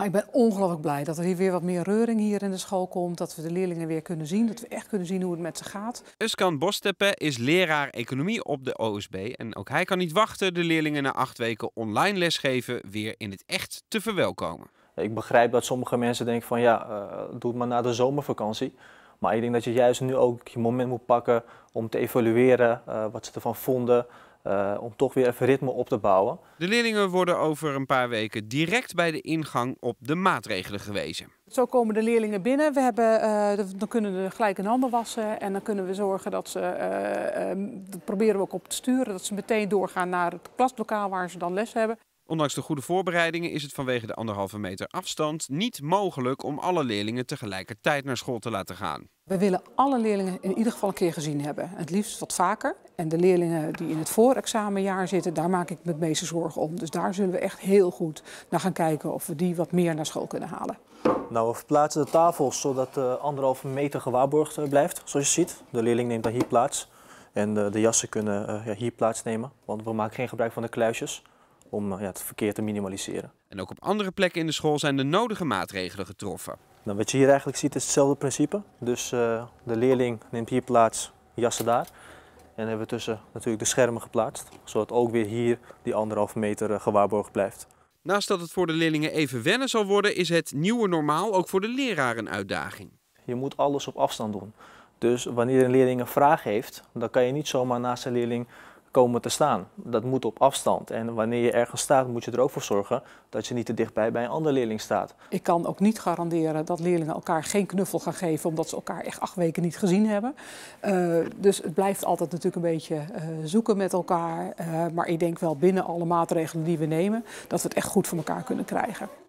Nou, ik ben ongelooflijk blij dat er hier weer wat meer reuring hier in de school komt. Dat we de leerlingen weer kunnen zien. Dat we echt kunnen zien hoe het met ze gaat. Uskan Bosteppe is leraar economie op de OSB. En ook hij kan niet wachten de leerlingen na acht weken online lesgeven weer in het echt te verwelkomen. Ik begrijp dat sommige mensen denken van ja, eh, doe het maar na de zomervakantie. Maar ik denk dat je juist nu ook je moment moet pakken om te evalueren eh, wat ze ervan vonden. Eh, om toch weer even ritme op te bouwen. De leerlingen worden over een paar weken direct bij de ingang op de maatregelen gewezen. Zo komen de leerlingen binnen. We hebben, eh, dan kunnen ze gelijk hun handen wassen. En dan kunnen we zorgen dat ze, uh, dat proberen we ook op te sturen, dat ze meteen doorgaan naar het klaslokaal waar ze dan les hebben. Ondanks de goede voorbereidingen is het vanwege de anderhalve meter afstand niet mogelijk om alle leerlingen tegelijkertijd naar school te laten gaan. We willen alle leerlingen in ieder geval een keer gezien hebben. Het liefst wat vaker. En de leerlingen die in het voorexamenjaar zitten, daar maak ik me het meeste zorgen om. Dus daar zullen we echt heel goed naar gaan kijken of we die wat meer naar school kunnen halen. Nou, we verplaatsen de tafels zodat de anderhalve meter gewaarborgd eh, blijft, zoals je ziet. De leerling neemt dan hier plaats. En de, eh, de jassen kunnen eh, ja, hier plaatsnemen, want we maken geen gebruik van de kluisjes om eh, ja, het verkeer te minimaliseren. En ook op andere plekken in de school zijn de nodige maatregelen getroffen. Nou, wat je hier eigenlijk ziet is hetzelfde principe. Dus eh, de leerling neemt hier plaats, jassen daar. En hebben we tussen natuurlijk de schermen geplaatst, zodat ook weer hier die anderhalve meter eh, gewaarborgd blijft. Naast dat het voor de leerlingen even wennen zal worden, is het nieuwe normaal ook voor de leraren een uitdaging. Je moet alles op afstand doen. Dus wanneer een leerling een vraag heeft, dan kan je niet zomaar naast de leerling komen te staan. Dat moet op afstand. En wanneer je ergens staat, moet je er ook voor zorgen dat je niet te dichtbij bij een ander leerling staat. Ik kan ook niet garanderen dat leerlingen elkaar geen knuffel gaan geven, omdat ze elkaar echt acht weken niet gezien hebben. Eh, dus het blijft altijd natuurlijk een beetje eh, zoeken met elkaar. Eh, maar ik denk wel binnen alle maatregelen die we nemen, dat we het echt goed voor elkaar kunnen krijgen.